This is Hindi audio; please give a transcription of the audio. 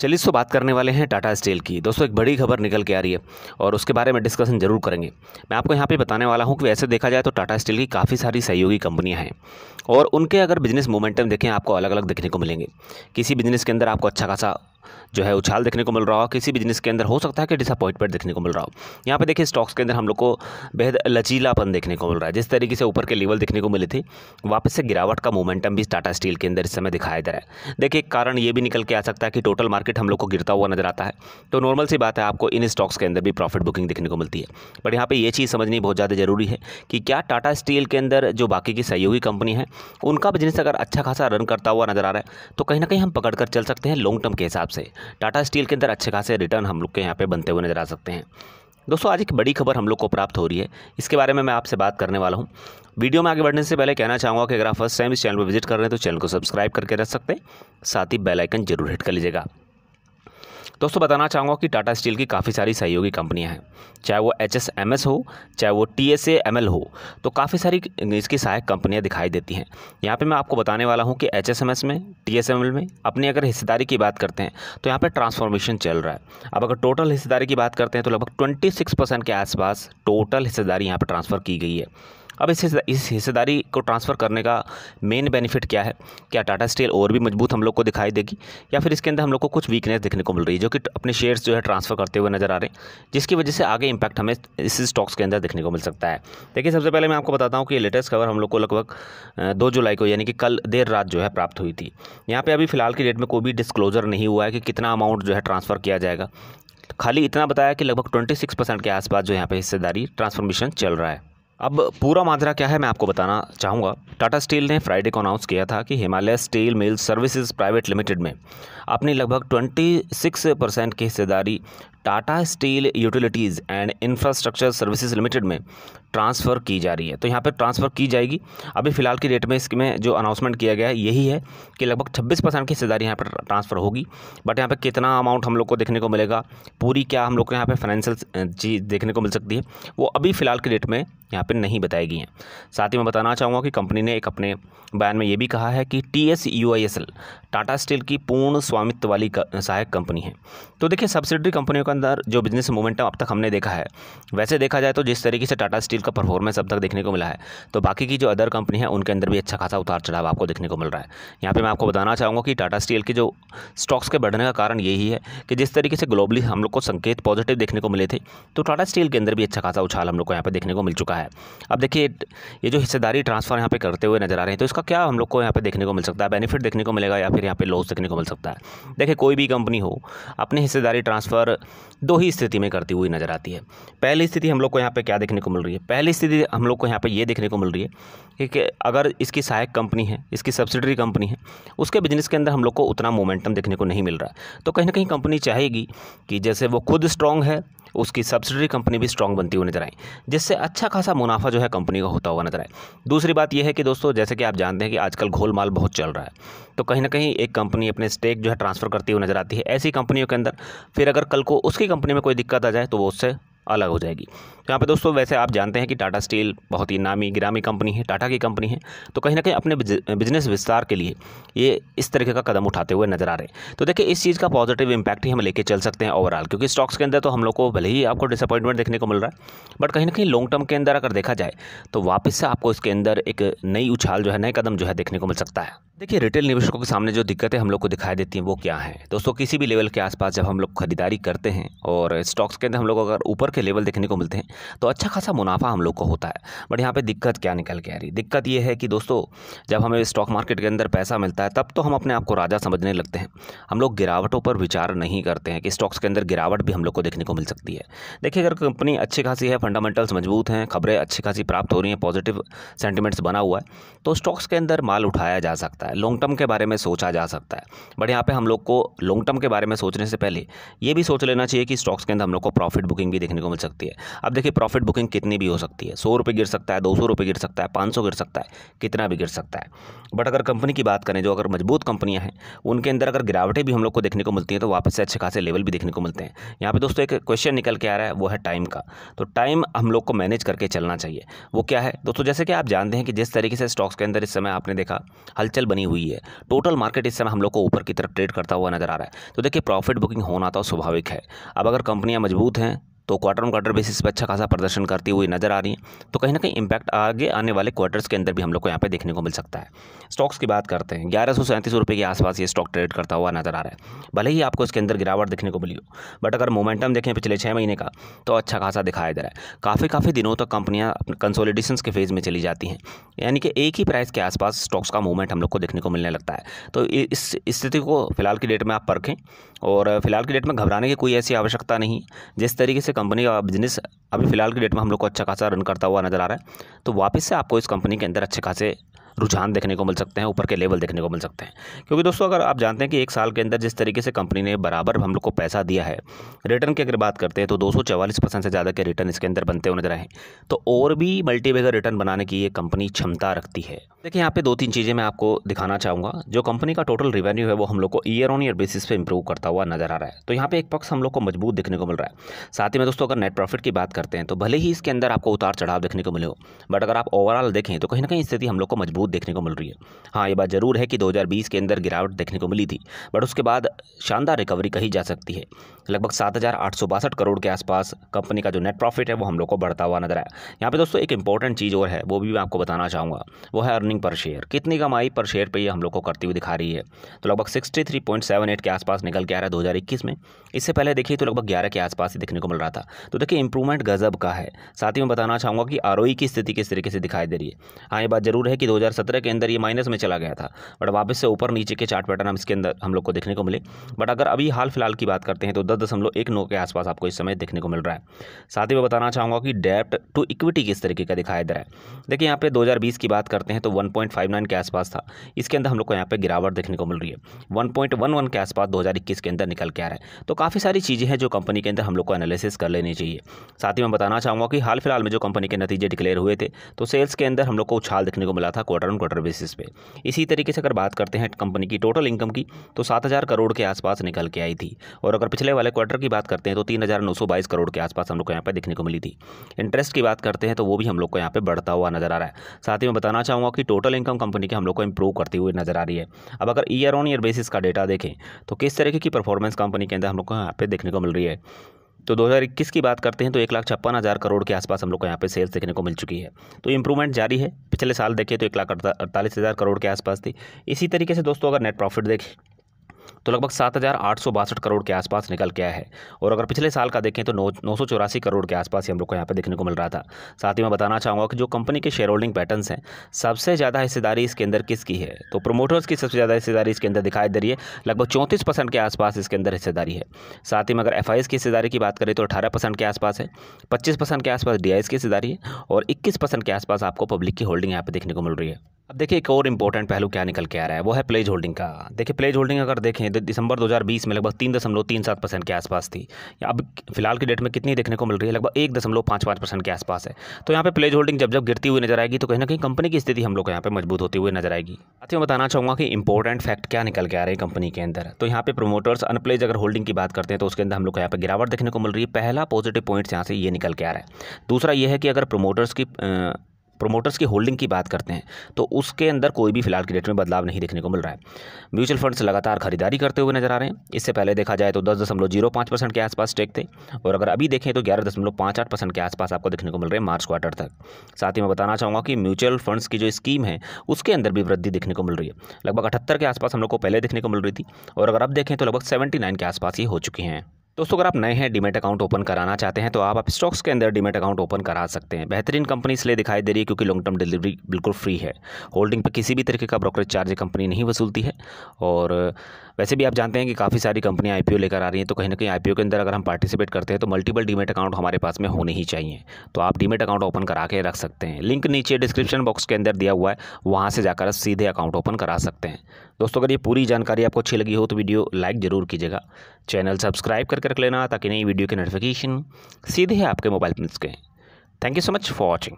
चलिए सो बात करने वाले हैं टाटा स्टील की दोस्तों एक बड़ी खबर निकल के आ रही है और उसके बारे में डिस्कशन जरूर करेंगे मैं आपको यहाँ पे बताने वाला हूँ कि वैसे देखा जाए तो टाटा स्टील की काफ़ी सारी सहयोगी कंपनियाँ हैं और उनके अगर बिजनेस मोमेंटम देखें आपको अलग अलग देखने को मिलेंगे किसी बिजनेस के अंदर आपको अच्छा खासा जो है उछाल देखने को मिल रहा हो किसी बिजनेस के अंदर हो सकता है कि डिसअपॉइंटमेंट देखने को मिल रहा हो यहाँ पे देखिए स्टॉक्स के अंदर हम लोग को बेहद लचीलापन देखने को मिल रहा है जिस तरीके से ऊपर के लेवल देखने को मिली थी वापस से गिरावट का मोमेंटम भी टाटा स्टील के अंदर इस समय दिखाई दे रहा है देखिए कारण ये भी निकल के आ सकता है कि टोटल मार्केट हम लोग को गिरता हुआ नजर आता है तो नॉर्मल सी बात है आपको इन स्टॉक्स के अंदर भी प्रॉफिट बुकिंग देखने को मिलती है बट यहाँ पर यह चीज़ समझनी बहुत ज़्यादा ज़रूरी है कि क्या टाटा स्टील के अंदर जो बाकी की सहयोगी कंपनी है उनका बिजनेस अगर अच्छा खासा रन करता हुआ नजर आ रहा है तो कहीं ना कहीं हम पकड़ कर चल सकते हैं लॉन्ग टर्म के हिसाब से टाटा स्टील के अंदर अच्छे खासे रिटर्न हम लोग के यहाँ पे बनते हुए नज़र आ सकते हैं दोस्तों आज एक बड़ी खबर हम लोग को प्राप्त हो रही है इसके बारे में मैं आपसे बात करने वाला हूँ वीडियो में आगे बढ़ने से पहले कहना चाहूँगा कि अगर आप फर्स्ट टाइम इस चैनल पर विजिट कर रहे हैं तो चैनल को सब्सक्राइब करके रख सकते हैं साथ ही बेलाइकन जरूर हिट कर लीजिएगा दोस्तों बताना चाहूँगा कि टाटा स्टील की काफ़ी सारी सहयोगी कंपनियाँ हैं चाहे वो एच एस एम एस हो चाहे वो टी एस एम एल हो तो काफ़ी सारी इसकी सहायक कंपनियाँ दिखाई देती हैं यहाँ पर मैं आपको बताने वाला हूँ कि एच एस एम एस में टी एस एम एल में अपनी अगर हिस्सेदारी की बात करते हैं तो यहाँ पर ट्रांसफॉर्मेशन चल रहा है अब अगर टोटल हिस्सेदारी की बात करते हैं तो लगभग ट्वेंटी सिक्स परसेंट के आसपास टोटल हिस्सेदारी यहाँ पर ट्रांसफ़र की गई है अब इस इस हिस्सेदारी को ट्रांसफ़र करने का मेन बेनिफिट क्या है क्या टाटा स्टील और भी मजबूत हम लोग को दिखाई देगी या फिर इसके अंदर हम लोग को कुछ वीकनेस देखने को मिल रही है जो कि अपने शेयर्स जो है ट्रांसफ़र करते हुए नजर आ रहे हैं जिसकी वजह से आगे इंपैक्ट हमें इस स्टॉक्स के अंदर देखने को मिल सकता है देखिए सबसे पहले मैं आपको बताता हूँ कि ये लेटेस्ट खबर हम लोग को लगभग दो जुलाई को यानी कि कल देर रात जो है प्राप्त हुई थी यहाँ पर अभी फिलहाल की डेट में कोई भी डिस्क्लोजर नहीं हुआ है कि कितना अमाउंट जो है ट्रांसफ़र किया जाएगा खाली इतना बताया कि लगभग 26 परसेंट के आसपास जो यहाँ पे हिस्सेदारी ट्रांसफॉर्मेशन चल रहा है अब पूरा माजरा क्या है मैं आपको बताना चाहूँगा टाटा स्टील ने फ्राइडे को अनाउंस किया था कि Himalaya steel mill services private limited में अपनी लगभग 26 परसेंट की हिस्सेदारी Tata steel utilities and infrastructure services limited में ट्रांसफ़र की जा रही है तो यहाँ पर ट्रांसफ़र की जाएगी अभी फ़िलहाल की डेट में इसमें जो अनाउंसमेंट किया गया है यही है कि लगभग 26 परसेंट की हिस्सेदारी यहाँ पर ट्रांसफ़र होगी बट यहाँ पर कितना अमाउंट हम लोग को देखने को मिलेगा पूरी क्या हम लोग को यहाँ पर फाइनेंशियल चीज़ देखने को मिल सकती है वो अभी फ़िलहाल की डेट में यहाँ पर नहीं बताई गई हैं साथ ही मैं बताना चाहूँगा कि कंपनी ने एक अपने बयान में ये भी कहा है कि T S U I S L Tata steel की पूर्ण स्वामित्व वाली सहायक कंपनी है तो देखिए सब्सिडरी कंपनियों का शानदार जो बिजनेस मोमेंटम अब तक हमने देखा है वैसे देखा जाए तो जिस तरीके से टाटा स्टील का परफॉर्मेंस अब तक देखने को मिला है तो बाकी की जो अदर कंपनी है उनके अंदर भी अच्छा खासा उतार चढ़ाव आपको देखने को मिल रहा है यहाँ पर मैं आपको बताना चाहूँगा कि टाटा स्टील के जो स्टॉक्स के बढ़ने का कारण यही है कि जिस तरीके से ग्लोबली हम लोग को संकेत पॉजिटिव देखने को मिले थे तो टाटा स्टील के अंदर भी अच्छा खासा उछाल हम लोग को यहाँ पर देखने को मिल चुका है अब देखिए ये जो हिस्सेदारी ट्रांसफर यहाँ पर करते हुए नजर आ रहे हैं तो इसका क्या हम लोग को यहाँ पे देखने को मिल सकता है बेनिफिट देखने को मिलेगा या फिर यहाँ पे लॉस देखने को मिल सकता है देखिए कोई भी कंपनी हो अपनी हिस्सेदारी ट्रांसफ़र दो ही स्थिति में करती हुई नज़र आती है पहली स्थिति हम लोग को यहाँ पे क्या देखने को मिल रही है पहली स्थिति हम लोग को यहाँ पे ये देखने को मिल रही है कि अगर इसकी सहायक कंपनी है इसकी सब्सिडरी कंपनी है उसके बिजनेस के अंदर हम लोग को उतना मोमेंटम देखने को नहीं मिल रहा तो कहीं ना कहीं कंपनी चाहेगी कि जैसे वो खुद स्ट्रांग है उसकी सब्सिडरी कंपनी भी स्ट्रांग बनती हुई नजर आई जिससे अच्छा खासा मुनाफा जो है कंपनी का होता हुआ नजर आए दूसरी बात यह है कि दोस्तों जैसे कि आप जानते हैं कि आजकल घोलमाल बहुत चल रहा है तो कहीं ना कहीं एक कंपनी अपने स्टेक जो है ट्रांसफ़र करती हुई नजर आती है ऐसी कंपनियों के अंदर फिर अगर कल को उसकी कंपनी में कोई दिक्कत आ जाए तो वो उससे अलग हो जाएगी तो यहाँ पे दोस्तों वैसे आप जानते हैं कि टाटा स्टील बहुत ही नामी ग्रामी कंपनी है टाटा की कंपनी है तो कहीं ना कहीं अपने बिजनेस विस्तार के लिए ये इस तरीके का कदम उठाते हुए नजर आ रहे हैं तो देखिए इस चीज़ का पॉजिटिव इम्पैक्ट ही हम लेके चल सकते हैं ओवरऑल क्योंकि स्टॉक्स के अंदर तो हम लोग को भले ही आपको डिसअपॉइंटमेंट देखने को मिल रहा है बट कहीं ना कहीं लॉन्ग टर्म के अंदर अगर देखा जाए तो वापस से आपको इसके अंदर एक नई उछाल जो है नए कदम जो है देखने को मिल सकता है देखिए रिटेल निवेशकों के सामने जो दिक्कतें हम लोग को दिखाई देती हैं वो क्या है दोस्तों किसी भी लेवल के आसपास जब हम लोग खरीदारी करते हैं और स्टॉक्स के अंदर हम लोग अगर ऊपर के लेवल देखने को मिलते हैं तो अच्छा खासा मुनाफा हम लोग को होता है बट यहाँ पे दिक्कत क्या निकल के आ रही दिक्कत ये है कि दोस्तों जब हमें स्टॉक मार्केट के अंदर पैसा मिलता है तब तो हम अपने आप को राजा समझने लगते हैं हम लोग गिरावटों पर विचार नहीं करते हैं कि स्टॉक्स के अंदर गिरावट भी हम लोग को देखने को मिल सकती है देखिए अगर कंपनी अच्छी खासी है फंडामेंटल्स मजबूत हैं खबरें अच्छी खासी प्राप्त हो रही हैं पॉजिटिव सेंटिमेंट्स बना हुआ है तो स्टॉक्स के अंदर माल उठाया जा सकता है सकता है लॉन्ग टर्म के बारे में सोचा जा सकता है बट यहाँ पे हम लोग को लॉन्ग टर्म के बारे में सोचने से पहले ये भी सोच लेना चाहिए कि स्टॉक्स के अंदर हम लोग को प्रॉफिट बुकिंग भी देखने को मिल सकती है अब देखिए प्रॉफिट बुकिंग कितनी भी हो सकती है सौ रुपये गिर सकता है दो सौ रुपये गिर सकता है पाँच सौ गिर सकता है कितना भी गिर सकता है बट अगर कंपनी की बात करें जो अगर मजबूत कंपनियाँ हैं उनके अंदर अगर गिरावटें भी हम लोग को देखने को मिलती हैं तो वापस से अच्छे खासे लेवल भी देखने को मिलते हैं यहाँ पर दोस्तों एक क्वेश्चन निकल के आ रहा है वो है टाइम का तो टाइम हम लोग को मैनेज करके चलना चाहिए वो क्या है दोस्तों जैसे कि आप जानते हैं कि जिस तरीके से स्टॉक्स के अंदर इस समय आपने देखा हलचल बनी हुई है टोटल मार्केट इस समय हम लोग को ऊपर की तरफ ट्रेड करता हुआ नजर आ रहा है तो देखिए प्रॉफिट बुकिंग होना तो स्वाभाविक है अब अगर कंपनियाँ मजबूत हैं तो क्वार्टर ऑन क्वार्टर बेसिस पर अच्छा खासा प्रदर्शन करती हुई नजर आ रही हैं तो कहीं ना कहीं इंपैक्ट आगे आने वाले क्वार्टर्स के अंदर भी हम लोग को यहाँ पे देखने को मिल सकता है स्टॉक्स की बात करते हैं ग्यारह सौ सैंतीस रुपये के आसपास ये स्टॉक ट्रेड करता हुआ नजर आ रहा है भले ही आपको इसके अंदर गिरावट देखने को मिली हो बट अगर मोमेंटम देखें पिछले छः महीने का तो अच्छा खासा दिखाया जा रहा है काफ़ी काफ़ी दिनों तक कंपनियाँ कंसोलिडेशन के फेज़ में चली जाती हैं यानी कि एक ही प्राइस के आसपास स्टॉक्स का मूवमेंट हम लोग को देखने को मिलने लगता है तो इस स्थिति को फिलहाल की डेट में आप परखें और फिलहाल की डेट में घबराने की कोई ऐसी आवश्यकता नहीं जिस तरीके से कंपनी का बिजनेस अभी फिलहाल की डेट में हम लोग को अच्छा खासा रन करता हुआ नज़र आ रहा है तो वापस से आपको इस कंपनी के अंदर अच्छे खासे रुझान देखने को मिल सकते हैं ऊपर के लेवल देखने को मिल सकते हैं क्योंकि दोस्तों अगर आप जानते हैं कि एक साल के अंदर जिस तरीके से कंपनी ने बराबर हम लोग को पैसा दिया है रिटर्न की अगर बात करते हैं तो दो परसेंट से ज़्यादा के रिटर्न इसके अंदर बनते हुए नजर आए तो और भी मल्टीबेगर रिटर्न बनाने की ये कंपनी क्षमता रखती है देखिए यहाँ पे दो तीन चीज़ें मैं आपको दिखाना चाहूँगा जो कंपनी का टोटल रिवेन्यू है वो हम लोग को ईयर ऑन ईयर बेसिस पे इंप्रूव करता हुआ नजर आ रहा है तो यहाँ पे एक पक्ष हम लोग को मजबूत देखने को मिल रहा है साथ ही में दोस्तों अगर नेट प्रॉफिट की बात करते हैं तो भले ही इसके अंदर आपको उतार चढ़ाव देखने को मिले हो बट अगर आप ओवरऑल देखें तो कहीं ना कहीं स्थिति हम लोग को मजबूत मजबूत देखने को मिल रही है हाँ ये बात ज़रूर है कि 2020 के अंदर गिरावट देखने को मिली थी बट उसके बाद शानदार रिकवरी कही जा सकती है लगभग सात करोड़ के आसपास कंपनी का जो नेट प्रॉफिट है वो हम लोग को बढ़ता हुआ नजर आया यहाँ पर दोस्तों एक इंपॉर्टेंट चीज़ और है वो भी मैं आपको बताना चाहूँगा वो है अर्निंग पर शेयर कितनी कमाई पर शेयर पर ये हम लोग को करती हुई दिखा रही है तो लगभग सिक्सटी के आसपास निकल के आ रहा है दो में इससे पहले देखिए तो लगभग ग्यारह के आसपास ही देखने को मिल रहा था तो देखिए इंप्रूवमेंट गजब का है साथ ही मैं बताना चाहूँगा कि आर e की स्थिति किस तरीके से दिखाई दे रही है हाँ ये बात जरूर है कि दो 2017 के अंदर ये माइनस में चला गया था बट वापस से ऊपर नीचे के चार्ट पैटर्न हम इसके अंदर हम लोग को देखने को मिले बट अगर अभी हाल फिलहाल की बात करते हैं तो दस दशमलव एक नौ के आसपास आपको इस समय देखने को मिल रहा है साथ ही मैं बताना चाहूँगा कि डेप्ट टू इक्विटी किस तरीके का दिखाई दे रहा है देखिए यहाँ पे दो की बात करते हैं तो वन के आसपास था इसके अंदर हम लोग को यहाँ पर गिरावट देखने को मिल रही है वन के आसपास दो के अंदर निकल के आ रहा है तो काफ़ी सारी चीज़ें हैं जो कंपनी के अंदर हम लोग को एनालिसिस कर लेनी चाहिए साथ ही मैं बताना चाहूँगा कि हाल फिलहाल में जो कंपनी के नतीजे डिक्लेयर हुए थे तो सेल्स के अंदर हम लोग को उछाल देखने को मिला था quarter quarter on quarter basis पे इसी तरीके से अगर बात करते हैं कंपनी की टोटल इनकम की तो सात हज़ार करोड़ के आसपास निकल के आई थी और अगर पिछले वाले क्वार्टर की बात करते हैं तो तीन हज़ार नौ सौ बाईस करोड़ के आसपास हम लोग को यहाँ पर देखने को मिली थी इंटरेस्ट की बात करते हैं तो वो भी हम लोग को यहाँ पर बढ़ता हुआ नजर आ रहा है साथ ही मैं बताना चाहूँगा कि टोटल इनकम कंपनी की हम लोग को इंप्रूव करती हुई नजर आ रही है अब अगर ईयर ऑन ईयर बेसिस का डेटा देखें तो किस तरीके की परफॉर्मेंस कंपनी के अंदर हम लोग को यहाँ पर देखने को मिल रही है तो 2021 की बात करते हैं तो एक लाख छप्पन हज़ार करोड़ के आसपास हम लोग को यहाँ पे सेल्स देखने को मिल चुकी है तो इंप्रूवमेंट जारी है पिछले साल देखें तो एक लाख अड़तालीस हज़ार करोड़ के आसपास थी इसी तरीके से दोस्तों अगर नेट प्रॉफिट देखें तो लगभग सात हज़ार आठ सौ बासठ करोड़ के आसपास निकल के आया है और अगर पिछले साल का देखें तो नौ नौ सौ चौरासी करोड़ के आसपास ही हम लोग को यहाँ पर देखने को मिल रहा था साथ ही मैं बताना चाहूँगा कि जो कंपनी के शेयर होल्डिंग पैटर्न हैं सबसे ज़्यादा हिस्सेदारी इसके अंदर किसकी है तो प्रोमोटर्स की सबसे ज़्यादा हिस्सेदारी इसके अंदर दिखाई दे रही है लगभग चौंतीस परसेंट के आसपास इसके अंदर हिस्सेदारी है साथ ही में अगर एफ की हिस्सेदारी की बात करें तो अठारह परसेंट के आसपास है पच्चीस परसेंट के आसपास डी की हिस्सेदारी है और इक्कीस परसेंट के आसपास आपको पब्लिक की होल्डिंग यहाँ पर देखने को मिल रही है अब देखिए एक और इम्पोर्टेंट पहलू क्या निकल के आ रहा है वो है प्लेज होल्डिंग का देखिए प्लेज होल्डिंग अगर देखें तो दिसंबर 2020 में लगभग तीन दशमलव तीन सात परसेंट के आसपास थी अब फिलहाल की डेट में कितनी देखने को मिल रही है लगभग एक दशमलव पाँच पाँच परसेंट के आसपास है तो यहाँ पे प्लेज होल्डिंग जब जब गिरती हुई नजर आएगी तो कहीं ना कहीं कंपनी की स्थिति हम लोग को यहाँ पर मजबूत होती हुई नजर आएगी साथ ही मैं बताना चाहूँगा कि इंपॉर्टेंट फैक्ट क्या निकल के आ रहे हैं कंपनी के अंदर तो यहाँ पे प्रोमोटर्स अनप्लेज अगर होल्डिंग की बात करते हैं तो उसके अंदर हम लोग को यहाँ पर गिरावट देखने को मिल रही है पहला पॉजिटिव पॉइंट यहाँ से ये निकल के आ रहा है दूसरा यह है कि अगर प्रोमोटर्स की प्रोमोटर्स की होल्डिंग की बात करते हैं तो उसके अंदर कोई भी फिलहाल की डेट में बदलाव नहीं देखने को मिल रहा है म्यूचुअल फंड्स लगातार खरीदारी करते हुए नजर आ रहे हैं इससे पहले देखा जाए तो दस दशमलव जीरो पाँच परसेंट के आसपास स्टेक थे और अगर अभी देखें तो ग्यारह दशमलव पाँच आठ परसेंट के आसपास आपको देखने को मिल रहे हैं मार्च क्वार्टर तक साथ ही मैं बताना चाहूँगा कि म्यूचुअल फंड्स की जो स्कीम है उसके अंदर भी वृद्धि देखने को मिल रही है लगभग अठहत्तर के आसपास हम लोग को पहले देखने को मिल रही थी और अगर अब देखें तो लगभग सेवेंटी के आसपास ये हो चुकी हैं दोस्तों अगर आप नए हैं डीमेट अकाउंट ओपन कराना चाहते हैं तो आप, आप स्टॉक्स के अंदर डीमेट अकाउंट ओपन करा सकते हैं बेहतरीन कंपनी इसलिए दिखाई दे रही है क्योंकि लॉन्ग टर्म डिलीवरी बिल्कुल फ्री है होल्डिंग पर किसी भी तरीके का ब्रोकरेज चार्ज कंपनी नहीं वसूलती है और वैसे भी आप जानते हैं कि काफ़ी सारी कंपनियाँ आई लेकर आ रही हैं तो कहीं ना कहीं आई के अंदर अगर हम पार्टिसिपेट करते हैं तो मल्टीपल डीमेट अकाउंट हमारे पास में होने ही चाहिए तो आप डीमेट अकाउंट ओपन करा के रख सकते हैं लिंक नीचे डिस्क्रिप्शन बॉक्स के अंदर दिया हुआ है वहाँ से जाकर सीधे अकाउंट ओपन करा सकते हैं दोस्तों अगर ये पूरी जानकारी आपको अच्छी लगी हो तो वीडियो लाइक ज़रूर कीजिएगा चैनल सब्सक्राइब करके रख लेना ताकि नई वीडियो की नोटिफिकेशन सीधे आपके मोबाइल पर मिल सकें thank you so much for watching